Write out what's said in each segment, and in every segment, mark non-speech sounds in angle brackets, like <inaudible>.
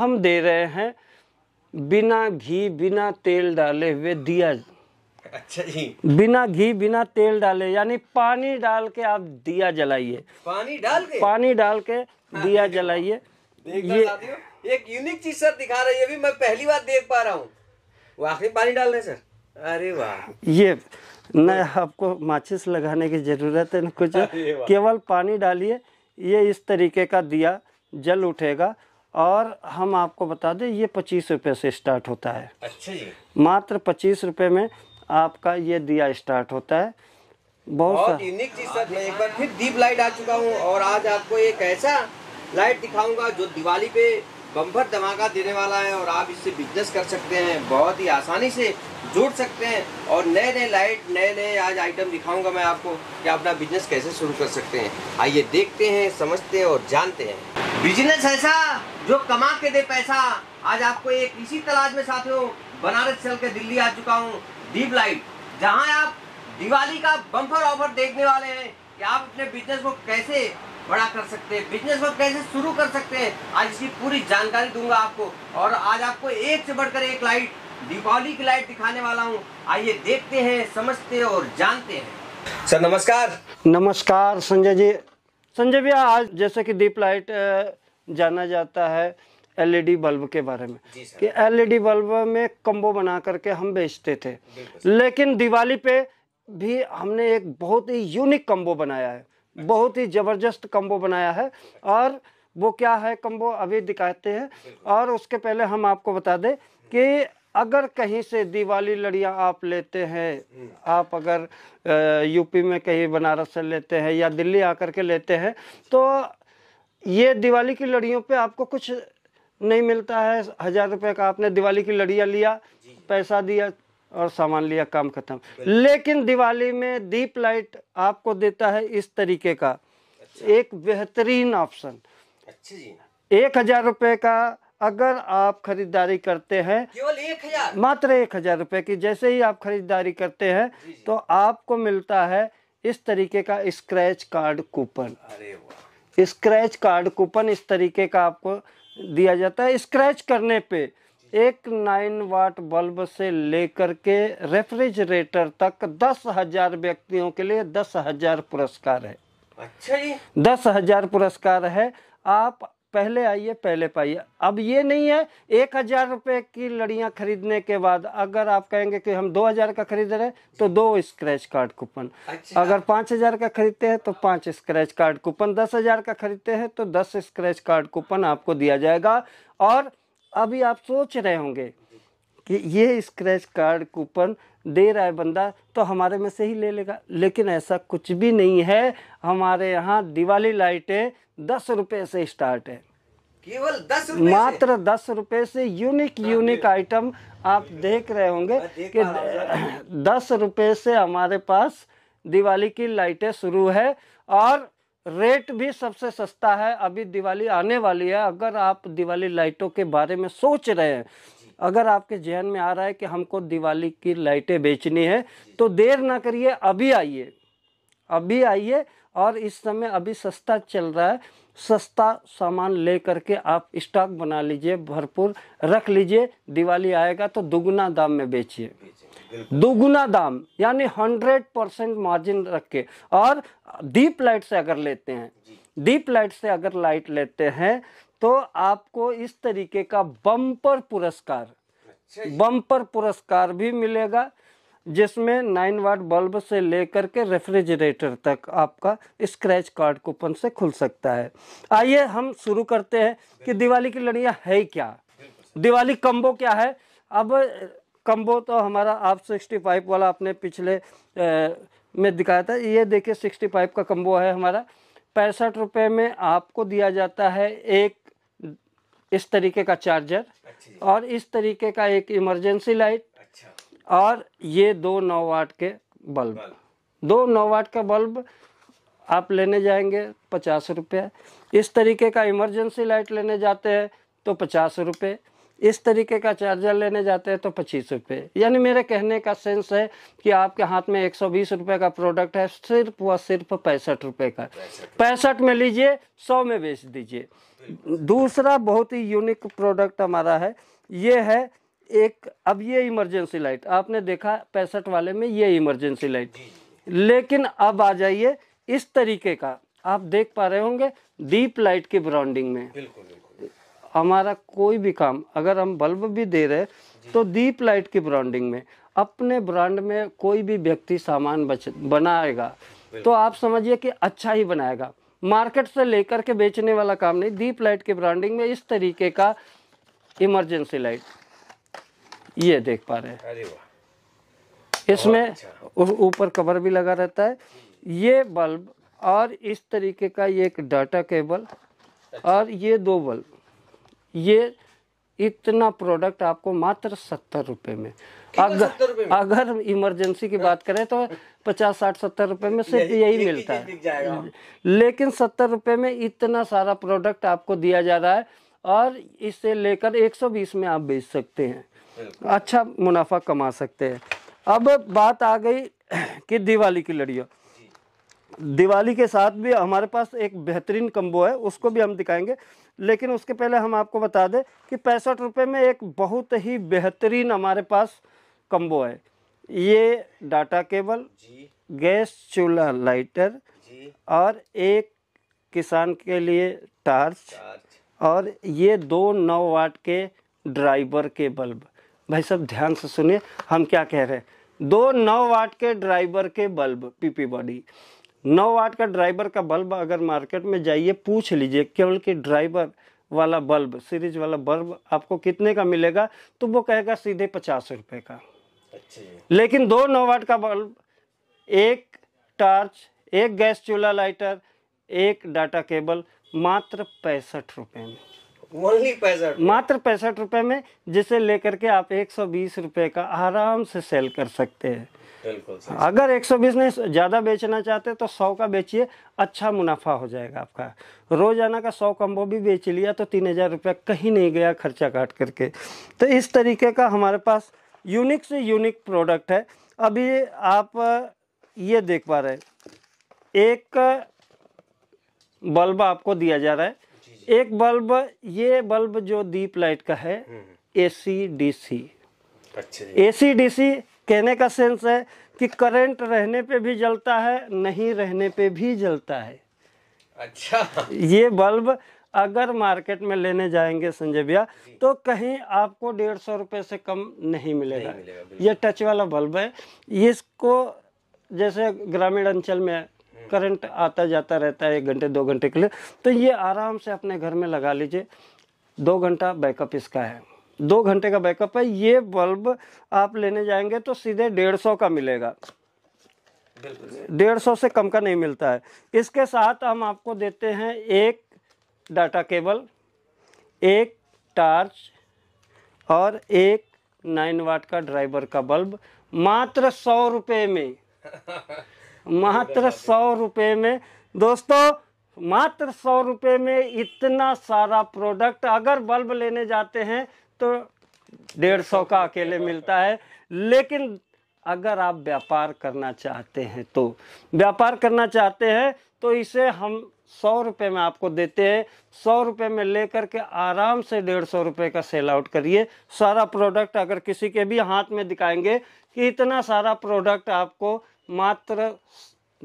हम दे रहे हैं बिना घी बिना तेल डाले हुए दिया अच्छा जी बिना घी बिना तेल डाले यानी पानी डाल के आप दिया जलाइए पानी डाल के पानी डाल के दिया जलाइए ये एक यूनिक चीज सर दिखा रहे ये भी मैं पहली बार देख पा रहा हूँ वाकई पानी डाल रहे सर अरे वाह ये न आपको माचिस लगाने की जरूरत है न कुछ केवल पानी डालिए ये इस तरीके का दिया जल उठेगा और हम आपको बता दें ये पच्चीस रुपये से स्टार्ट होता है अच्छा जी मात्र पच्चीस रुपये में आपका ये दिया स्टार्ट होता है बहुत यूनिक चीज सर मैं एक बार फिर दीप लाइट आ चुका हूँ और आज आपको एक ऐसा लाइट दिखाऊंगा जो दिवाली पे बम्फर धमाका देने वाला है और आप इससे बिजनेस कर सकते हैं बहुत ही आसानी से जुड़ सकते हैं और नए नए लाइट नए नए आज आइटम दिखाऊंगा मैं आपको कि अपना बिजनेस कैसे शुरू कर सकते हैं आइए देखते हैं समझते हैं और जानते हैं बिजनेस ऐसा जो कमा के दे पैसा आज आपको एक इसी तलाश में साथियों बनारस चल के दिल्ली आ चुका हूँ दीप लाइट जहाँ आप दिवाली का बम्पर ऑफर देखने वाले हैं कि आप अपने बिजनेस को कैसे बड़ा कर सकते हैं बिजनेस को कैसे शुरू कर सकते हैं आज इसकी पूरी जानकारी दूंगा आपको और आज आपको एक से बढ़कर एक लाइट दीपावली की लाइट दिखाने वाला हूँ आइए देखते हैं समझते हैं और जानते हैं सर नमस्कार नमस्कार संजय जी संजय भैया आज जैसे कि दीप लाइट जाना जाता है एलईडी बल्ब के बारे में कि एलईडी बल्ब में कम्बो बना करके हम बेचते थे लेकिन दिवाली पे भी हमने एक बहुत ही यूनिक कम्बो बनाया है अच्छा। बहुत ही ज़बरदस्त कम्बो बनाया है और वो क्या है कम्बो अभी दिखाते हैं और उसके पहले हम आपको बता दें कि अगर कहीं से दिवाली लड़ियाँ आप लेते हैं हम्म। आप अगर यूपी में कहीं बनारस से लेते हैं या दिल्ली आकर के लेते हैं तो ये दिवाली की लड़ियों पे आपको कुछ नहीं मिलता है हजार रुपए का आपने दिवाली की लड़िया लिया पैसा दिया और सामान लिया काम खत्म लेकिन दिवाली में दीप लाइट आपको देता है इस तरीके का अच्छा। एक बेहतरीन ऑप्शन एक हजार रुपए का अगर आप खरीदारी करते हैं केवल एक हजार मात्र एक हजार रुपए की जैसे ही आप खरीदारी करते हैं जी जी। तो आपको मिलता है इस तरीके का स्क्रैच कार्ड कूपन अरे वाह स्क्रैच कार्ड कूपन इस तरीके का आपको दिया जाता है स्क्रैच करने पे एक नाइन वाट बल्ब से लेकर के रेफ्रिजरेटर तक दस हजार व्यक्तियों के लिए दस हजार पुरस्कार है अच्छा जी दस हजार पुरस्कार है आप पहले आइए पहले पाइए अब ये नहीं है एक हज़ार रुपये की लड़ियाँ खरीदने के बाद अगर आप कहेंगे कि हम दो हज़ार का खरीद रहे तो दो स्क्रैच कार्ड कूपन अच्छा। अगर पाँच हज़ार का खरीदते हैं तो पाँच स्क्रैच कार्ड कूपन दस हज़ार का खरीदते हैं तो दस स्क्रैच कार्ड कूपन आपको दिया जाएगा और अभी आप सोच रहे होंगे कि ये स्क्रैच कार्ड कूपन दे रहा है बंदा तो हमारे में से ही ले लेगा लेकिन ऐसा कुछ भी नहीं है हमारे यहाँ दिवाली लाइटें दस रुपये से स्टार्ट है केवल दस रुपे मात्र से? दस रुपए से यूनिक यूनिक आइटम आप देख रहे होंगे कि दस रुपए से हमारे पास दिवाली की लाइटें शुरू है और रेट भी सबसे सस्ता है अभी दिवाली आने वाली है अगर आप दिवाली लाइटों के बारे में सोच रहे हैं अगर आपके जहन में आ रहा है कि हमको दिवाली की लाइटें बेचनी है तो देर ना करिए अभी आइए अभी आइए और इस समय अभी सस्ता चल रहा है सस्ता सामान ले करके आप स्टॉक बना लीजिए भरपूर रख लीजिए दिवाली आएगा तो दुगुना दाम में बेचिए दुगुना दाम यानी हंड्रेड परसेंट मार्जिन रख के और दीप लाइट से अगर लेते हैं दीप लाइट से अगर लाइट लेते हैं तो आपको इस तरीके का बम्पर पुरस्कार अच्छा बम्पर पुरस्कार भी मिलेगा जिसमें नाइन वाट बल्ब से लेकर के रेफ्रिजरेटर तक आपका स्क्रैच कार्ड कूपन से खुल सकता है आइए हम शुरू करते हैं कि दिवाली की लड़ियाँ है क्या दिवाली कम्बो क्या है अब कम्बो तो हमारा आप सिक्सटी फाइव वाला आपने पिछले ए, में दिखाया था ये देखिए सिक्सटी फाइव का कम्बो है हमारा पैंसठ रुपये में आपको दिया जाता है एक इस तरीके का चार्जर अच्छा। और इस तरीके का एक इमरजेंसी लाइट और ये दो नौ वाट के बल्ब दो नौ वाट का बल्ब आप लेने जाएंगे पचास रुपये इस तरीके का इमरजेंसी लाइट लेने जाते हैं तो पचास रुपये इस तरीके का चार्जर लेने जाते हैं तो पच्चीस रुपये यानी मेरे कहने का सेंस है कि आपके हाथ में एक सौ बीस रुपये का प्रोडक्ट है सिर्फ व सिर्फ पैंसठ रुपये का पैंसठ में लीजिए सौ में बेच दीजिए दूसरा बहुत ही यूनिक प्रोडक्ट हमारा है ये है एक अब ये इमरजेंसी लाइट आपने देखा पैंसठ वाले में ये इमरजेंसी लाइट लेकिन अब आ जाइए इस तरीके का आप देख पा रहे होंगे डीप लाइट की ब्रांडिंग में बिल्कुल हमारा कोई भी काम अगर हम बल्ब भी दे रहे तो डीप लाइट की ब्रांडिंग में अपने ब्रांड में कोई भी व्यक्ति सामान बच बनाएगा तो आप समझिए कि अच्छा ही बनाएगा मार्केट से लेकर के बेचने वाला काम नहीं दीप लाइट की ब्रांडिंग में इस तरीके का इमरजेंसी लाइट ये देख पा रहे हैं इसमें अच्छा। ऊपर कवर भी लगा रहता है ये बल्ब और इस तरीके का ये एक डाटा केबल अच्छा। और ये दो बल्ब ये इतना प्रोडक्ट आपको मात्र सत्तर रुपये में अगर अगर इमरजेंसी की बात करें तो पचास साठ सत्तर रुपये में सिर्फ यही मिलता है लेकिन सत्तर रुपये में इतना सारा प्रोडक्ट आपको दिया जा रहा है और इसे लेकर 120 में आप बेच सकते हैं अच्छा मुनाफा कमा सकते हैं अब बात आ गई कि दिवाली की लड़ियों दिवाली के साथ भी हमारे पास एक बेहतरीन कम्बो है उसको भी हम दिखाएंगे लेकिन उसके पहले हम आपको बता दें कि पैंसठ रुपये में एक बहुत ही बेहतरीन हमारे पास कम्बो है ये डाटा केबल गैस चूल्हा लाइटर और एक किसान के लिए टार्च और ये दो नौ वाट के ड्राइवर के बल्ब भाई सब ध्यान से सुनिए हम क्या कह रहे हैं दो नौ वाट के ड्राइवर के बल्ब पीपी बॉडी नौ वाट का ड्राइवर का बल्ब अगर मार्केट में जाइए पूछ लीजिए केवल के ड्राइवर वाला बल्ब सीरीज वाला बल्ब आपको कितने का मिलेगा तो वो कहेगा सीधे पचास रुपये का अच्छा लेकिन दो नौ वाट का बल्ब एक टार्च एक गैस चूल्हा लाइटर एक डाटा केबल मात्र पैंसठ रुपये में मात्र पैंसठ रुपए में जिसे लेकर के आप एक सौ बीस रुपए का आराम से सेल कर सकते हैं अगर एक सौ बीस नहीं ज़्यादा बेचना चाहते तो सौ का बेचिए अच्छा मुनाफा हो जाएगा आपका रोजाना का सौ कम्बो भी बेच लिया तो तीन हज़ार रुपया कहीं नहीं गया खर्चा काट करके तो इस तरीके का हमारे पास यूनिक से यूनिक प्रोडक्ट है अभी आप ये देख पा रहे एक बल्ब आपको दिया जा रहा है एक बल्ब ये बल्ब जो दीप लाइट का है ए सी डी सी ए सी डी सी कहने का सेंस है कि करंट रहने पे भी जलता है नहीं रहने पे भी जलता है अच्छा ये बल्ब अगर मार्केट में लेने जाएंगे संजय भैया तो कहीं आपको डेढ़ सौ रुपये से कम नहीं मिलेगा, नहीं मिलेगा ये टच वाला बल्ब है इसको जैसे ग्रामीण अंचल में करंट आता जाता रहता है एक घंटे दो घंटे के लिए तो ये आराम से अपने घर में लगा लीजिए दो घंटा बैकअप इसका है दो घंटे का बैकअप है ये बल्ब आप लेने जाएंगे तो सीधे डेढ़ सौ का मिलेगा डेढ़ सौ से कम का नहीं मिलता है इसके साथ हम आपको देते हैं एक डाटा केबल एक टार्च और एक नाइन वाट का ड्राइवर का बल्ब मात्र सौ रुपये में मात्र सौ रुपये में दोस्तों मात्र सौ रुपये में इतना सारा प्रोडक्ट अगर बल्ब लेने जाते हैं तो डेढ़ सौ का अकेले मिलता है लेकिन अगर आप व्यापार करना चाहते हैं तो व्यापार करना चाहते हैं तो इसे हम सौ रुपये में आपको देते हैं सौ रुपये में लेकर के आराम से डेढ़ सौ रुपये का सेल आउट करिए सारा प्रोडक्ट अगर किसी के भी हाथ में दिखाएंगे कि इतना सारा प्रोडक्ट आपको मात्र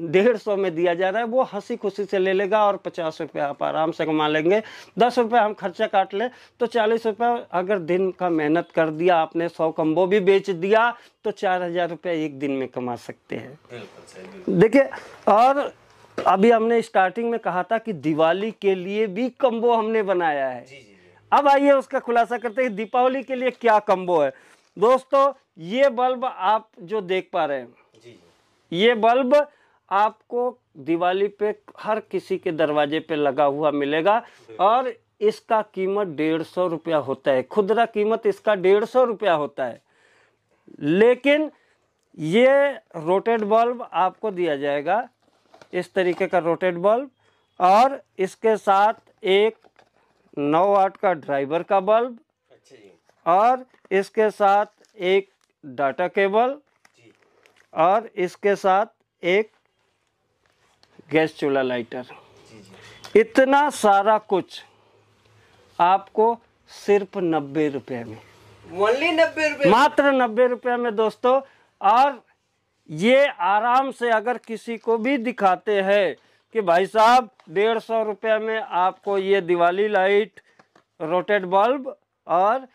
डेढ़ सौ में दिया जा रहा है वो हंसी खुशी से ले लेगा और पचास रुपये आप आराम से कमा लेंगे दस रुपये हम खर्चा काट लें तो चालीस रुपये अगर दिन का मेहनत कर दिया आपने सौ कम्बो भी बेच दिया तो चार हज़ार रुपये एक दिन में कमा सकते हैं देखिए और अभी हमने स्टार्टिंग में कहा था कि दिवाली के लिए भी कम्बो हमने बनाया है जी जी। अब आइए उसका खुलासा करते हैं दीपावली के लिए क्या कम्बो है दोस्तों ये बल्ब आप जो देख पा रहे हैं ये बल्ब आपको दिवाली पे हर किसी के दरवाजे पे लगा हुआ मिलेगा और इसका कीमत डेढ़ सौ रुपया होता है खुदरा कीमत इसका डेढ़ सौ रुपया होता है लेकिन ये रोटेड बल्ब आपको दिया जाएगा इस तरीके का रोटेड बल्ब और इसके साथ एक नौ आठ का ड्राइवर का बल्ब अच्छा और इसके साथ एक डाटा केबल और इसके साथ एक गैस चूल्हा लाइटर इतना सारा कुछ आपको सिर्फ नब्बे रुपए में ओनली नब्बे मात्र नब्बे रुपये में दोस्तों और ये आराम से अगर किसी को भी दिखाते हैं कि भाई साहब डेढ़ सौ रुपये में आपको ये दिवाली लाइट रोटेड बल्ब और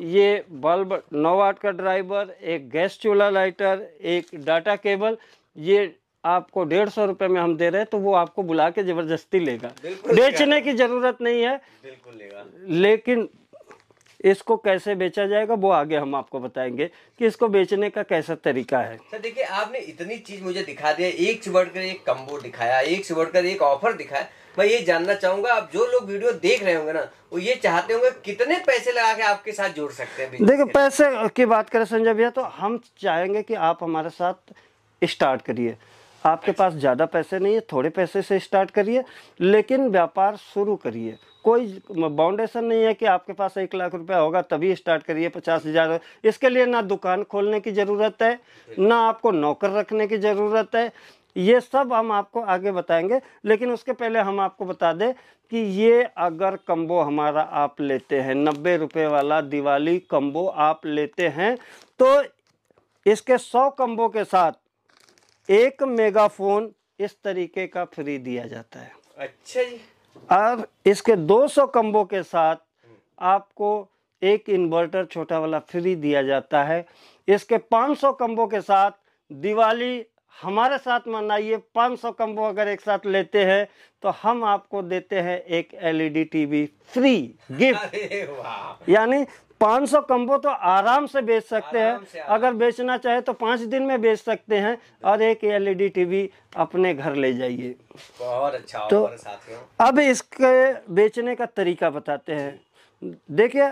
ये बल्ब 9 वाट का ड्राइवर एक गैस चूल्हा लाइटर एक डाटा केबल ये आपको डेढ़ सौ रुपये में हम दे रहे हैं तो वो आपको बुला के ज़बरदस्ती लेगा बेचने की ज़रूरत नहीं है बिल्कुल लेगा लेकिन इसको कैसे बेचा जाएगा वो आगे हम आपको बताएंगे कि इसको बेचने का कैसा तरीका है सर देखिए आपने इतनी चीज मुझे दिखा दिया एक से बढ़कर एक कम्बो दिखाया एक से बढ़कर एक ऑफर दिखाया मैं ये जानना चाहूंगा आप जो लोग वीडियो देख रहे होंगे ना वो ये चाहते होंगे कितने पैसे लगा के आपके साथ जोड़ सकते हैं देखिए पैसे की बात करें संजय भैया तो हम चाहेंगे कि आप हमारे साथ स्टार्ट करिए आपके अच्छा। पास ज़्यादा पैसे नहीं है थोड़े पैसे से स्टार्ट करिए लेकिन व्यापार शुरू करिए कोई बाउंडेशन नहीं है कि आपके पास एक लाख रुपया होगा तभी स्टार्ट करिए पचास हज़ार इसके लिए ना दुकान खोलने की ज़रूरत है ना आपको नौकर रखने की ज़रूरत है ये सब हम आपको आगे बताएंगे लेकिन उसके पहले हम आपको बता दें कि ये अगर कम्बो हमारा आप लेते हैं नब्बे रुपये वाला दिवाली कम्बो आप लेते हैं तो इसके सौ कम्बो के साथ एक मेगाफोन इस तरीके का फ्री दिया जाता है अच्छा जी अब इसके 200 कम्बो के साथ आपको एक इन्वर्टर छोटा वाला फ्री दिया जाता है इसके 500 कम्बों के साथ दिवाली हमारे साथ मनाइए 500 कम्बो अगर एक साथ लेते हैं तो हम आपको देते हैं एक एलईडी टीवी फ्री गिफ्ट यानी 500 कम्बो तो आराम से बेच सकते हैं अगर बेचना चाहे तो पाँच दिन में बेच सकते हैं और एक एलईडी टीवी अपने घर ले जाइए बहुत अच्छा तो अब इसके बेचने का तरीका बताते हैं देखिए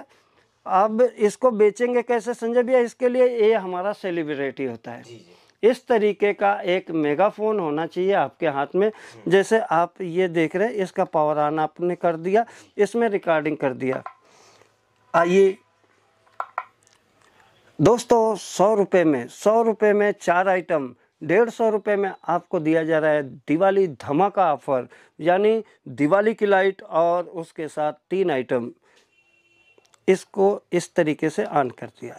अब इसको बेचेंगे कैसे संजय भैया इसके लिए ये हमारा सेलिब्रिटी होता है जी जी। इस तरीके का एक मेगाफोन होना चाहिए आपके हाथ में जैसे आप ये देख रहे हैं इसका पावर ऑन आपने कर दिया इसमें रिकॉर्डिंग कर दिया आइए दोस्तों सौ रुपये में सौ रुपये में चार आइटम डेढ़ सौ रुपये में आपको दिया जा रहा है दिवाली धमाका ऑफर यानी दिवाली की लाइट और उसके साथ तीन आइटम इसको इस तरीके से ऑन कर दिया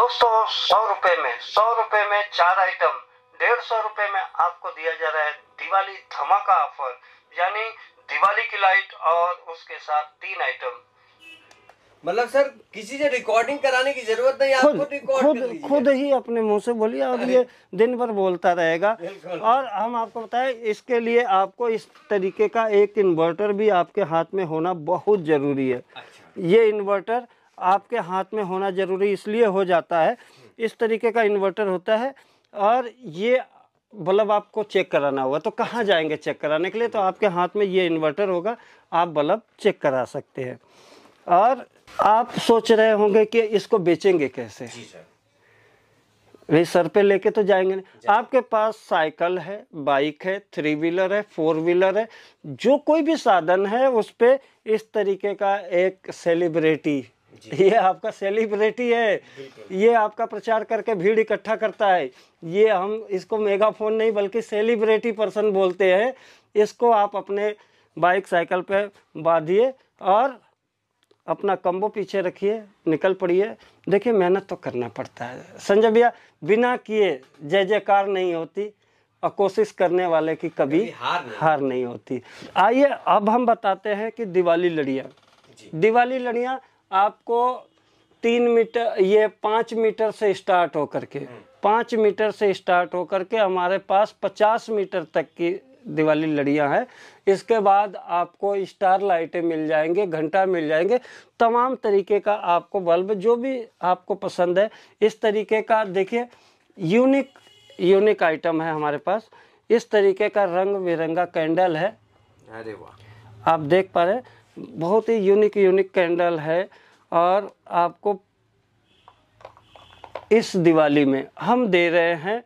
दोस्तों सौ रुपये में सौ रुपये में चार आइटम डेढ़ सौ रुपये में आपको दिया जा रहा है दिवाली धमाका ऑफर यानी दिवाली की लाइट और उसके साथ तीन आइटम मतलब सर किसी से रिकॉर्डिंग कराने की जरूरत नहीं खुद आपको रिकॉर्ड खुद खुद ही अपने मुंह से बोलिए और ये दिन भर बोलता रहेगा और हम आपको बताएं इसके लिए आपको इस तरीके का एक इन्वर्टर भी आपके हाथ में होना बहुत ज़रूरी है अच्छा। ये इन्वर्टर आपके हाथ में होना ज़रूरी इसलिए हो जाता है इस तरीके का इन्वर्टर होता है और ये बल्ब आपको चेक कराना होगा तो कहाँ जाएंगे चेक कराने के लिए तो आपके हाथ में ये इन्वर्टर होगा आप बल्ब चेक करा सकते हैं और आप सोच रहे होंगे कि इसको बेचेंगे कैसे वे सर पे लेके तो जाएंगे नहीं आपके पास साइकिल है बाइक है थ्री व्हीलर है फोर व्हीलर है जो कोई भी साधन है उस पर इस तरीके का एक सेलिब्रिटी ये आपका सेलिब्रिटी है ये आपका प्रचार करके भीड़ इकट्ठा करता है ये हम इसको मेगाफोन नहीं बल्कि सेलिब्रिटी पर्सन बोलते हैं इसको आप अपने बाइक साइकिल पे बांधिए और अपना कम्बो पीछे रखिए निकल पड़िए देखिए मेहनत तो करना पड़ता है संजय भैया बिना किए जय जयकार नहीं होती और कोशिश करने वाले की कभी, कभी हार नहीं, हार नहीं होती आइए अब हम बताते हैं कि दिवाली लड़िया दिवाली लड़िया आपको तीन मीटर ये पाँच मीटर से स्टार्ट होकर के हम्म। पाँच मीटर से स्टार्ट होकर के हमारे पास पचास मीटर तक की दिवाली लड़िया हैं इसके बाद आपको स्टार लाइटें मिल जाएंगे घंटा मिल जाएंगे तमाम तरीके का आपको बल्ब जो भी आपको पसंद है इस तरीके का देखिए यूनिक यूनिक आइटम है हमारे पास इस तरीके का रंग बिरंगा कैंडल है अरे वाह आप देख पा रहे बहुत ही यूनिक यूनिक कैंडल है और आपको इस दिवाली में हम दे रहे हैं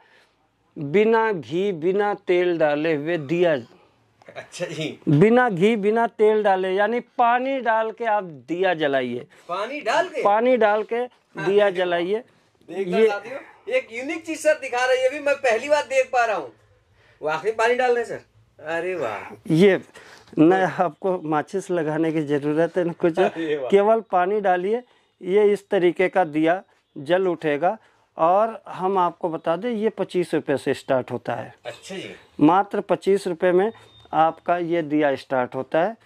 बिना घी बिना तेल डाले हुए दिया अच्छा जी बिना घी बिना तेल डाले यानी पानी डाल के आप दिया जलाइए पानी डाल के पानी डाल के दिया जलाइए ये एक यूनिक चीज सर दिखा रहे भी मैं पहली बार देख पा रहा हूँ वाकई पानी डाल रहे सर अरे वाह ये न आपको माचिस लगाने की जरूरत है न कुछ केवल पानी डालिए ये इस तरीके का दिया जल उठेगा और हम आपको बता दें ये पच्चीस रुपये से स्टार्ट होता है अच्छा जी मात्र पच्चीस रुपये में आपका ये दिया स्टार्ट होता है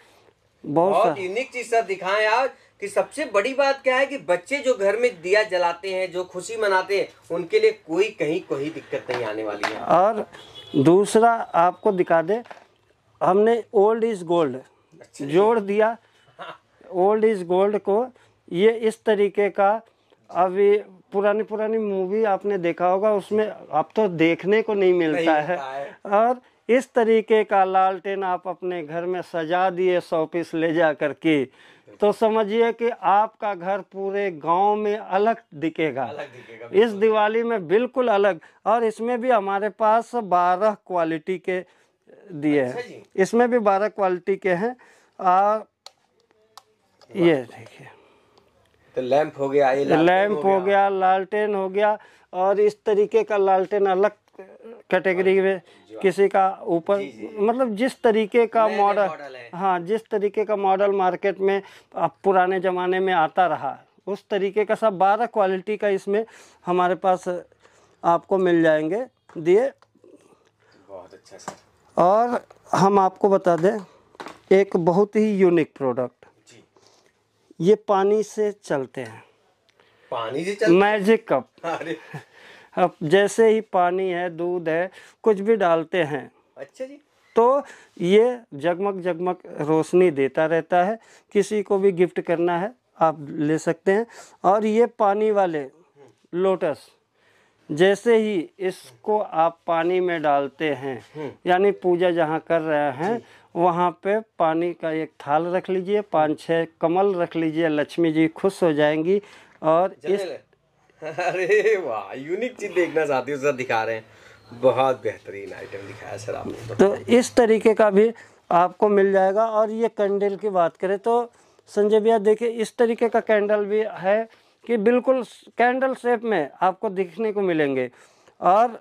बहुत, यूनिक चीज सर दिखाएं आज कि सबसे बड़ी बात क्या है कि बच्चे जो घर में दिया जलाते हैं जो खुशी मनाते हैं उनके लिए कोई कहीं कोई दिक्कत नहीं आने वाली है और दूसरा आपको दिखा दे हमने ओल्ड इज गोल्ड जोड़ दिया ओल्ड इज गोल्ड को ये इस तरीके का अभी पुरानी पुरानी मूवी आपने देखा होगा उसमें अब तो देखने को नहीं मिलता नहीं है।, है और इस तरीके का लालटेन आप अपने घर में सजा दिए सौ पीस ले जा कर के तो समझिए कि आपका घर पूरे गांव में अलग दिखेगा, अलग दिखेगा इस दिवाली में बिल्कुल अलग और इसमें भी हमारे पास बारह क्वालिटी के दिए हैं अच्छा इसमें भी बारह क्वालिटी के हैं और ये देखिए तो लैंप हो गया ये लैंप हो गया लालटेन हो गया और इस तरीके का लालटेन अलग कैटेगरी में किसी का ऊपर मतलब जिस तरीके का मॉडल हाँ जिस तरीके का मॉडल मार्केट में अब पुराने ज़माने में आता रहा उस तरीके का सब बारह क्वालिटी का इसमें हमारे पास आपको मिल जाएंगे दिए बहुत अच्छा सर और हम आपको बता दें एक बहुत ही यूनिक प्रोडक्ट ये पानी से चलते हैं पानी से चलते मैजिक कप <laughs> अब जैसे ही पानी है दूध है कुछ भी डालते हैं अच्छा जी तो ये जगमग जगमग रोशनी देता रहता है किसी को भी गिफ्ट करना है आप ले सकते हैं और ये पानी वाले लोटस जैसे ही इसको आप पानी में डालते हैं हम्म। यानी पूजा जहाँ कर रहे हैं वहाँ पे पानी का एक थाल रख लीजिए पाँच छः कमल रख लीजिए लक्ष्मी जी खुश हो जाएंगी और इस <laughs> अरे वाह यूनिक चीज़ देखना चाहती हूँ सर दिखा रहे हैं बहुत बेहतरीन आइटम दिखाया सर आपने तो।, तो इस तरीके का भी आपको मिल जाएगा और ये कैंडल की बात करें तो संजय भैया देखिए इस तरीके का कैंडल भी है कि बिल्कुल कैंडल शेप में आपको दिखने को मिलेंगे और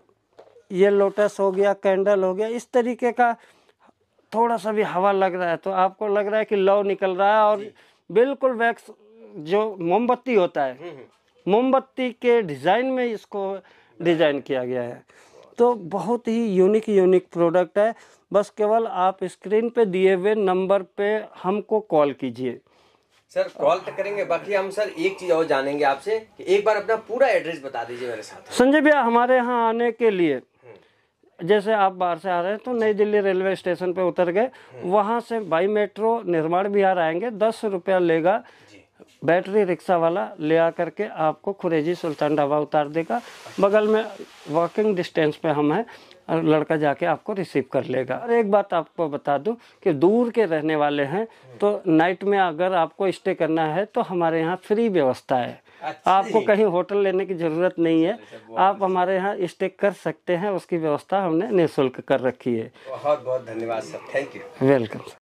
ये लोटस हो गया कैंडल हो गया इस तरीके का थोड़ा सा भी हवा लग रहा है तो आपको लग रहा है कि लव निकल रहा है और बिल्कुल वैक्स जो मोमबत्ती होता है हम्म, हम्म। मोमबत्ती के डिज़ाइन में इसको डिज़ाइन किया गया है तो बहुत ही यूनिक यूनिक प्रोडक्ट है बस केवल आप स्क्रीन पे दिए हुए नंबर पे हमको कॉल कीजिए सर कॉल तो करेंगे बाकी हम सर एक चीज और जानेंगे आपसे कि एक बार अपना पूरा एड्रेस बता दीजिए मेरे साथ संजय भैया हमारे यहाँ आने के लिए जैसे आप बाहर से आ रहे हैं तो नई दिल्ली रेलवे स्टेशन पे उतर गए वहाँ से बाई मेट्रो निर्माण बिहार आएंगे दस रुपया लेगा बैटरी रिक्शा वाला ले आ करके आपको खुरेजी सुल्तान ढाबा उतार देगा बगल में वॉकिंग डिस्टेंस पे हम हैं और लड़का जाके आपको रिसीव कर लेगा और एक बात आपको बता दूं कि दूर के रहने वाले हैं तो नाइट में अगर आपको स्टे करना है तो हमारे यहाँ फ्री व्यवस्था है अच्छा। आपको कहीं होटल लेने की ज़रूरत नहीं है अच्छा, अच्छा, आप हमारे यहाँ स्टे कर सकते हैं उसकी व्यवस्था हमने निःशुल्क कर रखी है बहुत बहुत धन्यवाद सर थैंक यू वेलकम